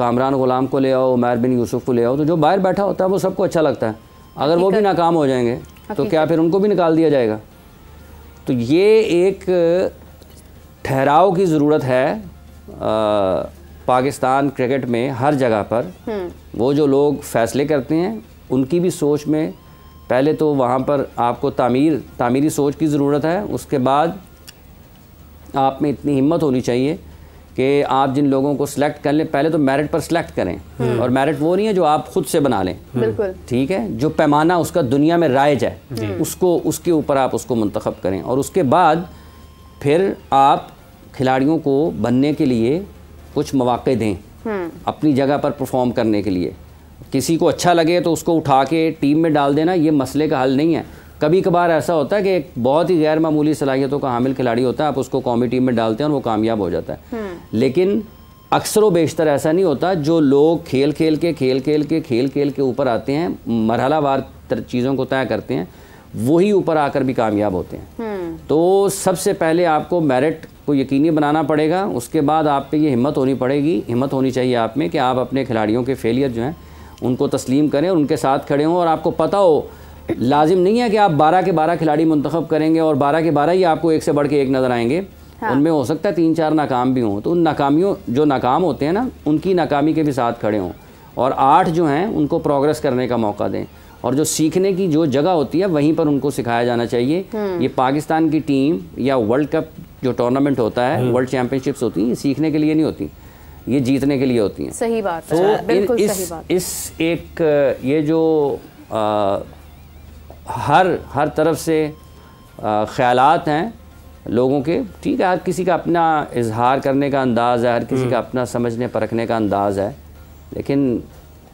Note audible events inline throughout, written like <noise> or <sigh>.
कामरान तो ग़ुलाम को ले आओ उमैर बिन यूसुफ को ले आओ तो जो बाहर बैठा होता है वो सबको अच्छा लगता है अगर वो भी नाकाम हो जाएंगे तो क्या फिर उनको भी निकाल दिया जाएगा तो ये एक ठहराव की ज़रूरत है आ, पाकिस्तान क्रिकेट में हर जगह पर हम्म। वो जो लोग फैसले करते हैं उनकी भी सोच में पहले तो वहाँ पर आपको तामीर तामीरी सोच की ज़रूरत है उसके बाद आप में इतनी हिम्मत होनी चाहिए कि आप जिन लोगों को सिलेक्ट कर लें पहले तो मेरिट पर सिलेक्ट करें हम्म। और मेरिट वो नहीं है जो आप खुद से बना लें हम्म। बिल्कुल ठीक है जो पैमाना उसका दुनिया में राइज है हम्म। उसको उसके ऊपर आप उसको मंतखब करें और उसके बाद फिर आप खिलाड़ियों को बनने के लिए कुछ मौाक़े दें अपनी जगह पर परफॉर्म करने के लिए किसी को अच्छा लगे तो उसको उठा के टीम में डाल देना ये मसले का हल नहीं है कभी कभार ऐसा होता है कि एक बहुत ही गैर मामूली सलाहियतों का हामिल खिलाड़ी होता है आप उसको कौमी टीम में डालते हैं और वो कामयाब हो जाता है हम्म। लेकिन अक्सर बेशतर ऐसा नहीं होता जो लोग खेल खेल के खेल खेल के खेल खेल के ऊपर आते हैं मरहलावार चीज़ों को तय करते हैं वही ऊपर आकर भी कामयाब होते हैं हम्म। तो सबसे पहले आपको मेरिट को यकीनी बनाना पड़ेगा उसके बाद आप पे ये हिम्मत होनी पड़ेगी हिम्मत होनी चाहिए आप में कि आप अपने खिलाड़ियों के फेलियर जो हैं उनको तस्लीम करें उनके साथ खड़े हों और आपको पता हो लाजिम नहीं है कि आप बारह के बारह खिलाड़ी मंतखब करेंगे और बारह के बारह ही आपको एक से बढ़ के एक नज़र आएंगे हाँ। उनमें हो सकता है तीन चार नाकाम भी हों तो उन नाकामियों जो नाकाम होते हैं ना उनकी नाकामी के भी साथ खड़े हों और आठ जो हैं उनको प्रोग्रेस करने का मौका दें और जो सीखने की जो जगह होती है वहीं पर उनको सिखाया जाना चाहिए हम्म। ये पाकिस्तान की टीम या वर्ल्ड कप जो टूर्नामेंट होता है हम्म। वर्ल्ड चैम्पियनशिप्स होती हैं ये सीखने के लिए नहीं होती ये जीतने के लिए होती हैं सही बात तो है इस, सही बात इस एक ये जो आ, हर हर तरफ से ख्याल हैं लोगों के ठीक है हर किसी का अपना इजहार करने का अंदाज़ है हर किसी हम्म। का अपना समझने परखने का अंदाज़ है लेकिन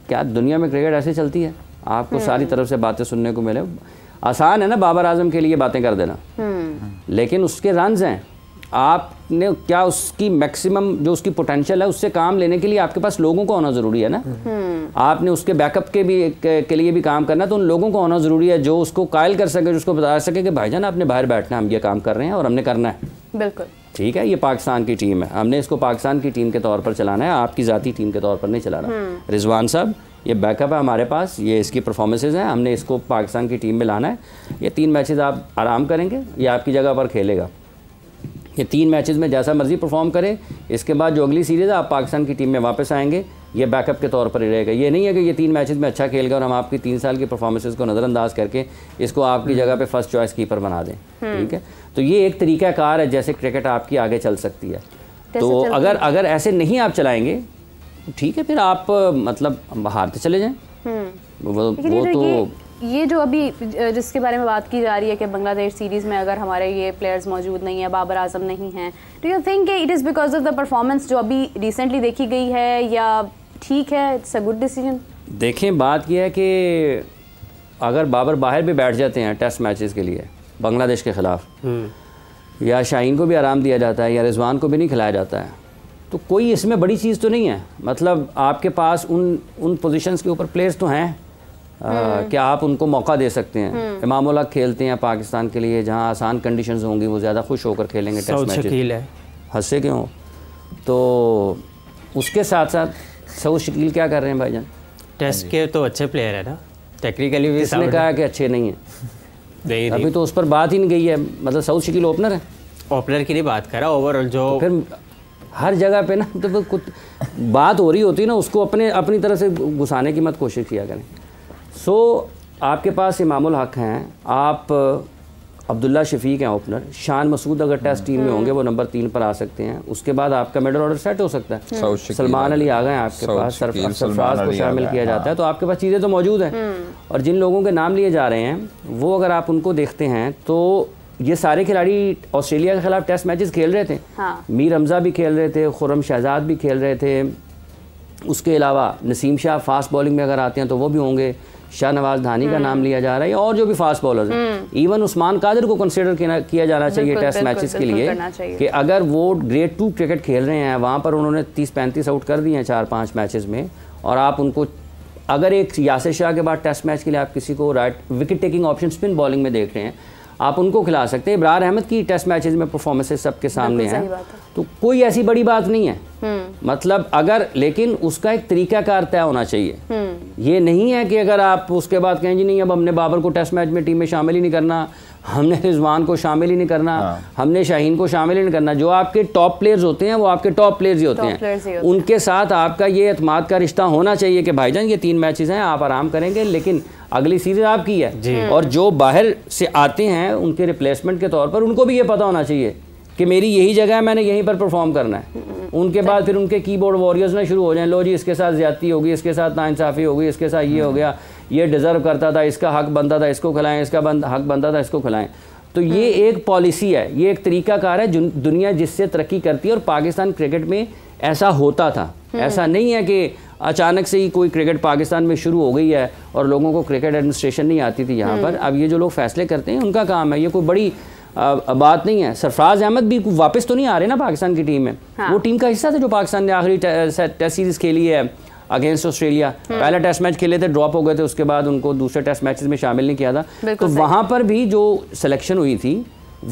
क्या दुनिया में क्रिकेट ऐसे चलती है आपको हम्म। सारी तरफ से बातें सुनने को मिले आसान है ना बाबर आजम के लिए बातें कर देना हम्म। लेकिन उसके रन हैं आपने क्या उसकी मैक्सिमम जो उसकी पोटेंशियल है उससे काम लेने के लिए आपके पास लोगों को होना ज़रूरी है ना हम्म। आपने उसके बैकअप के भी के, के लिए भी काम करना तो उन लोगों को होना ज़रूरी है जो उसको कायल कर सके जो उसको बता सके कि भाईजान आपने बाहर बैठना हम ये काम कर रहे हैं और हमने करना है बिल्कुल ठीक है ये पाकिस्तान की टीम है हमने इसको पाकिस्तान की टीम के तौर पर चलाना है आपकी ज़ाती टीम के तौर पर नहीं चलाना हम्म। रिजवान साहब ये बैकअप है हमारे पास ये इसकी परफॉर्मेंसेज हैं हमने इसको पाकिस्तान की टीम में लाना है ये तीन मैचेस आप आराम करेंगे ये आपकी जगह पर खेलेगा कि तीन मैचेस में जैसा मर्जी परफॉर्म करे इसके बाद जो अगली सीरीज़ है आप पाकिस्तान की टीम में वापस आएंगे ये बैकअप के तौर पर ही रहेगा ये नहीं है कि ये तीन मैचेस में अच्छा खेल गया और हम आपकी तीन साल की परफॉर्मेंसेज को नज़रअंदाज करके इसको आपकी जगह पे फर्स्ट चॉइस कीपर बना दें हम्म। ठीक है तो ये एक तरीका कार है जैसे क्रिकेट आपकी आगे चल सकती है तो अगर अगर ऐसे नहीं आप चलाएंगे ठीक है फिर आप मतलब बाहर तो चले जाएँ हम्म। वो वो तो, तो ये जो अभी जिसके बारे में बात की जा रही है कि बांग्लादेश सीरीज़ में अगर हमारे ये प्लेयर्स मौजूद नहीं है बाबर आजम नहीं हैं do you think it is because of the performance जो अभी रिसेंटली देखी गई है या ठीक है इट्स अ गुड डिसीजन देखें बात यह है कि अगर बाबर बाहर भी बैठ जाते हैं टेस्ट मैचेस के लिए बांग्लादेश के ख़िलाफ़ हम्म। या शाहीन को भी आराम दिया जाता है या रिजवान को भी नहीं खिलाया जाता है तो कोई इसमें बड़ी चीज़ तो नहीं है मतलब आपके पास उन उन पोजीशंस के ऊपर प्लेयर्स तो हैं कि आप उनको मौका दे सकते हैं हम्म। इमाम खेलते हैं पाकिस्तान के लिए जहाँ आसान कंडीशन होंगी वो ज़्यादा खुश होकर खेलेंगे टेस्ट के हंसे क्यों तो उसके साथ साथ सऊद शकील क्या कर रहे हैं भाईजान टेस्ट हाँ के तो अच्छे प्लेयर है ना टेक्निकली भी इसने कहा कि अच्छे नहीं है <laughs> अभी तो उस पर बात ही नहीं गई है मतलब सऊद शकील ओपनर है ओपनर के लिए बात करा ओवरऑल जो तो फिर हर जगह पे ना तो कुछ बात हो रही होती है ना उसको अपने अपनी तरह से घुसाने की मत कोशिश किया करें सो आपके पास इमामुल हक हैं आप अब्दुल्ला शफीक हैं ओपनर शान मसूद अगर टेस्ट टीम में हम्म। होंगे वो नंबर तीन पर आ सकते हैं उसके बाद आपका मेडल ऑर्डर सेट हो सकता है सलमान अली आ गए हैं आपके पास सरफराज को शामिल किया जाता है हाँ। तो आपके पास चीज़ें तो मौजूद हैं हम्म। और जिन लोगों के नाम लिए जा रहे हैं वो अगर आप उनको देखते हैं तो ये सारे खिलाड़ी ऑस्ट्रेलिया के खिलाफ टेस्ट मैचेस खेल रहे थे हाँ। मीर हमजा भी खेल रहे थे खुरम शहजाद भी खेल रहे थे उसके अलावा नसीम शाह फास्ट बॉलिंग में अगर आते हैं तो वो भी होंगे शाह नवाज धानी का हम्म। नाम लिया जा रहा है और जो भी फास्ट बॉलर हैं इवन हम्म। उस्मान कादर को कंसिडर किया जाना चाहिए टेस्ट मैचेस के लिए कि अगर वो ग्रेड टू क्रिकेट खेल रहे हैं वहाँ पर उन्होंने तीस पैंतीस आउट कर दिए हैं चार पाँच मैचेस में और आप उनको अगर एक यासिर शाह के बाद टेस्ट मैच के लिए आप किसी को right wicket taking option spin bowling में देख रहे हैं आप उनको खिला सकते हैं इब्रार अहमद की टेस्ट मैचेस में परफॉर्मेंसेस सबके सामने हैं तो कोई ऐसी बड़ी बात नहीं है हम्म। मतलब अगर लेकिन उसका एक तरीकाकार तय होना चाहिए हम्म। ये नहीं है कि अगर आप उसके बाद कहें जी नहीं अब हमने बाबर को टेस्ट मैच में टीम में शामिल ही नहीं करना हमने रिजवान को शामिल ही नहीं करना हाँ। हमने शाहीन को शामिल ही नहीं करना जो आपके टॉप प्लेयर्स होते हैं वो आपके टॉप प्लेयर्स ही होते हैं उनके साथ आपका ये अतमाद का रिश्ता होना चाहिए कि भाईजान ये तीन मैचेस हैं आप आराम करेंगे लेकिन अगली सीरीज आपकी है हम्म। और जो बाहर से आते हैं उनके रिप्लेसमेंट के तौर पर उनको भी ये पता होना चाहिए कि मेरी यही जगह है मैंने यहीं पर परफॉर्म करना है उनके बाद फिर उनके कीबोर्ड वॉरियर्स ना शुरू हो जाएं लो जी इसके साथ ज़्यादती होगी इसके साथ नाइंसाफ़ी होगी इसके साथ ये हो हम्म। गया ये डिज़र्व करता था इसका हक बनता था इसको खिलाएं इसका बन हक बनता था इसको खिलाएं तो ये हम्म। एक पॉलिसी है ये एक तरीकाकार है दुनिया जिससे तरक्की करती है और पाकिस्तान क्रिकेट में ऐसा होता था ऐसा नहीं है कि अचानक से ही कोई क्रिकेट पाकिस्तान में शुरू हो गई है और लोगों को क्रिकेट एडमिनिस्ट्रेशन नहीं आती थी यहाँ पर अब ये जो लोग फैसले करते हैं उनका काम है ये कोई बड़ी आ, बात नहीं है सरफराज अहमद भी वापस तो नहीं आ रहे ना पाकिस्तान की टीम में हाँ। वो टीम का हिस्सा था जो पाकिस्तान ने आखिरी टेस्ट सीरीज खेली है अगेंस्ट ऑस्ट्रेलिया हाँ। पहला टेस्ट मैच खेले थे ड्रॉप हो गए थे उसके बाद उनको दूसरे टेस्ट मैचेस में शामिल नहीं किया था तो वहाँ पर भी जो सिलेक्शन हुई थी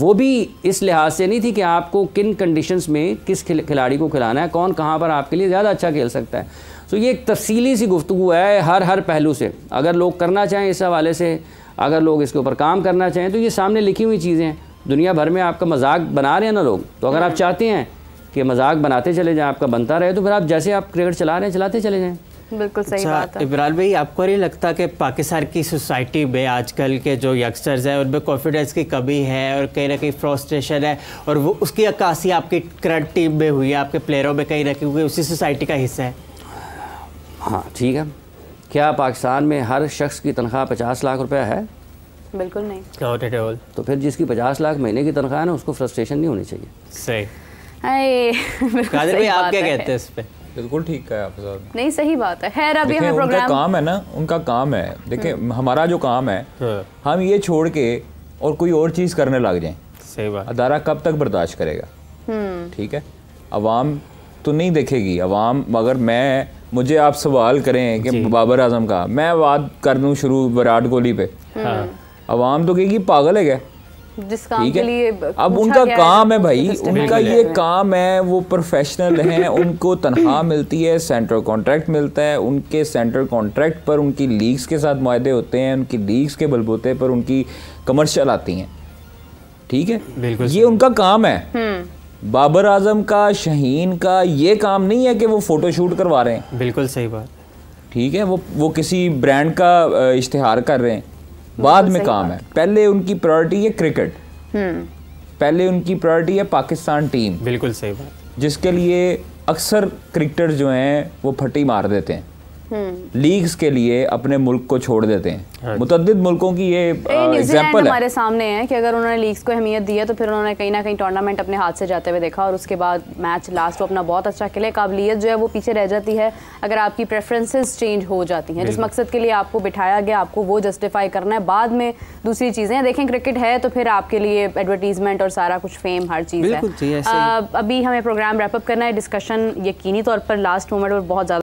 वो भी इस लिहाज से नहीं थी कि आपको किन कंडीशंस में किस खिलाड़ी को खिलाना है कौन कहाँ पर आपके लिए ज़्यादा अच्छा खेल सकता है तो ये एक तफसीली सी गुफ्तु है हर हर पहलू से अगर लोग करना चाहें इस हवाले से अगर लोग इसके ऊपर काम करना चाहें तो ये सामने लिखी हुई चीज़ें हैं दुनिया भर में आपका मजाक बना रहे हैं ना लोग तो अगर आप हम्म। चाहते हैं कि मजाक बनाते चले जाएँ आपका बनता रहे तो फिर आप जैसे आप क्रिकेट चला रहे हैं चलाते चले जाएँ बिल्कुल सही अच्छा, बात है इब्राल भाई आपको नहीं लगता कि पाकिस्तान की सोसाइटी में आजकल के जो यंगस्टर्स हैं उनमें कॉन्फिडेंस की कमी है और कहीं ना कहीं फ्रस्ट्रेशन है और वो उसकी अक्कासी आपकी करंट टीम में हुई है आपके प्लेयरों में कहीं ना कहीं उसी सोसाइटी का हिस्सा है हाँ ठीक है क्या पाकिस्तान में हर शख्स की तनख्वाह पचास लाख रुपया है बिल्कुल नहीं नॉट एट ऑल तो फिर जिसकी पचास लाख महीने की तनख्वाह है ना उसको फ्रस्ट्रेशन नहीं होनी चाहिए सही <laughs> कादिर भाई आप क्या कहते हैं इस पे बिल्कुल ठीक है आप नहीं सही बात है खैर अभी हमें प्रोग्राम उनका काम है ना उनका काम है देखिए हम्म। हमारा जो काम है हाँ। हम ये छोड़ के और कोई और चीज़ करने लग जाए सही बात अदारा कब तक बर्दाश्त करेगा हम्म। ठीक है अवाम तो नहीं देखेगी अवाम मगर मैं मुझे आप सवाल करें कि बाबर आजम का मैं बात कर दूँ शुरू विराट कोहली पे हम्म। हाँ। आवाम तो कहेगी पागल है क्या ठीक है अब उनका काम है भाई उनका ये काम है वो प्रोफेशनल हैं उनको तनख्वाह मिलती है सेंट्रल कॉन्ट्रैक्ट मिलता है उनके सेंट्रल कॉन्ट्रैक्ट पर उनकी लीग्स के साथ माहे होते हैं उनकी लीग्स के बलबूते पर उनकी कमर्शल आती हैं ठीक है ये उनका काम है हम्म। बाबर आजम का शहीन का ये काम नहीं है कि वो फ़ोटो शूट करवा रहे हैं बिल्कुल सही बात ठीक है वो वो किसी ब्रांड का इश्तिहार कर रहे हैं बाद में काम है पहले उनकी प्रायोरिटी है क्रिकेट हम्म। पहले उनकी प्रायोरिटी है पाकिस्तान टीम बिल्कुल सही बात जिसके लिए अक्सर क्रिकेटर जो हैं वो फटी मार देते हैं हम्म। लीग्स के लिए अपने मुल्क को छोड़ देते हैं हाँ मुतद मुल्कों की ये एग्जाम्पल हमारे सामने है कि अगर उन्होंने लीग्स को अहमियत दी है तो फिर उन्होंने कहीं ना कहीं टूर्नामेंट अपने हाथ से जाते हुए देखा और उसके बाद मैच लास्ट वो अपना बहुत अच्छा खेले काबिलियत जो है वो पीछे रह जाती है अगर आपकी प्रेफरेंसेज चेंज हो जाती हैं जिस मकसद के लिए आपको बिठाया गया आपको वो जस्टिफाई करना है बाद में दूसरी चीज़ें देखें क्रिकेट है तो फिर आपके लिए एडवर्टीजमेंट और सारा कुछ फेम हर चीज़ है अभी हमें प्रोग्राम रैपअप करना है डिस्कशन यकीनी तौर पर लास्ट मोमेंट और बहुत ज़्यादा